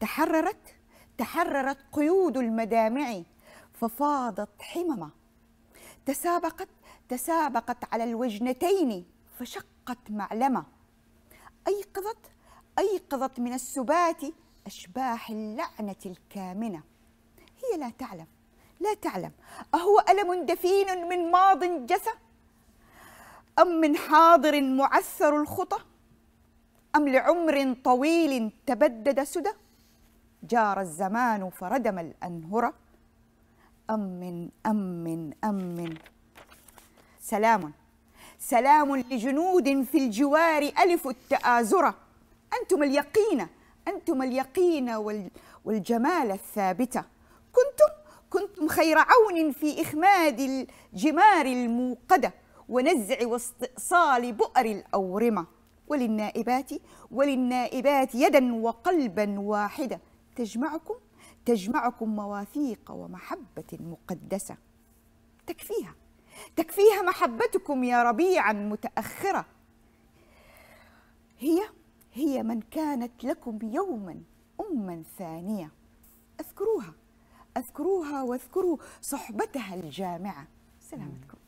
تحررت تحررت قيود المدامع ففاضت حمما تسابقت تسابقت على الوجنتين فشقت معلمة أيقظت أيقظت من السبات أشباح اللعنة الكامنة هي لا تعلم لا تعلم أهو ألم دفين من ماض جسى أم من حاضر معثر الخطى أم لعمر طويل تبدد سدى جار الزمان فردم الأنهرة أمن أمن أمن سلام سلام لجنود في الجوار ألف التآزرة أنتم اليقين أنتم اليقين والجمال الثابتة كنتم كنتم خير عون في إخماد الجمار الموقدة ونزع واستئصال بؤر الأورمة وللنائبات وللنائبات يدا وقلبا واحدة تجمعكم تجمعكم مواثيق ومحبة مقدسة تكفيها تكفيها محبتكم يا ربيعا متأخرة هي هي من كانت لكم يوما أما ثانية اذكروها اذكروها واذكروا صحبتها الجامعة سلامتكم